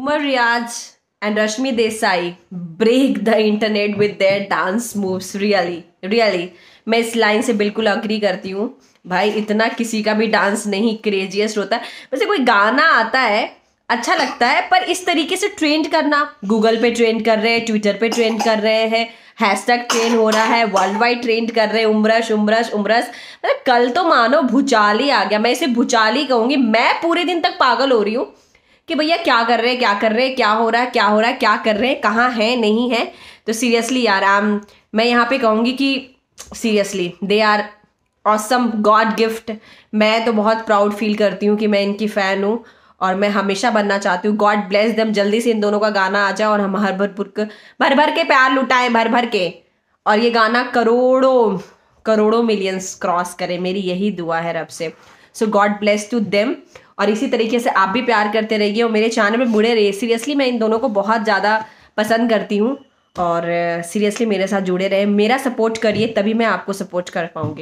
Umar Riaz and Rashmi Desai break the internet with their dance moves really really मैं इस line से बिल्कुल अग्री करती हूँ भाई इतना किसी का भी डांस नहीं क्रेजियस्ट होता है वैसे कोई गाना आता है अच्छा लगता है पर इस तरीके से ट्रेंड करना गूगल पे ट्रेंड कर रहे हैं ट्विटर पे ट्रेंड कर रहे हैं हैशटैग ट्रेंड हो रहा है वर्ल्ड वाइड ट्रेंड कर रहे हैं उम्रश उम्रश उम्रश मतलब कल तो मानो भूचाल ही आ गया मैं इसे भूचाल ही कहूँगी मैं पूरे दिन तक पागल हो रही हूँ कि भैया क्या कर रहे हैं क्या कर रहे हैं क्या हो रहा है क्या हो रहा है क्या कर रहे हैं कहाँ है नहीं है तो सीरियसली यार आम um, मैं यहाँ पे कहूँगी कि seriously they are awesome God gift मैं तो बहुत प्राउड फील करती हूँ कि मैं इनकी फ़ैन हूँ और मैं हमेशा बनना चाहती हूँ गॉड ब्लेस दम जल्दी से इन दोनों का गाना आ जाए और हम हर भरपुर भर भर के प्यार लुटाएं भर भर के और ये गाना करोड़ों करोड़ों मिलियंस क्रॉस करे मेरी यही दुआ है रब से so God bless to them और इसी तरीके से आप भी प्यार करते रहिए और मेरे चैनल में बुढ़े रहिए सीरियसली मैं इन दोनों को बहुत ज़्यादा पसंद करती हूँ और सीरियसली uh, मेरे साथ जुड़े रहे मेरा सपोर्ट करिए तभी मैं आपको सपोर्ट कर पाऊँगी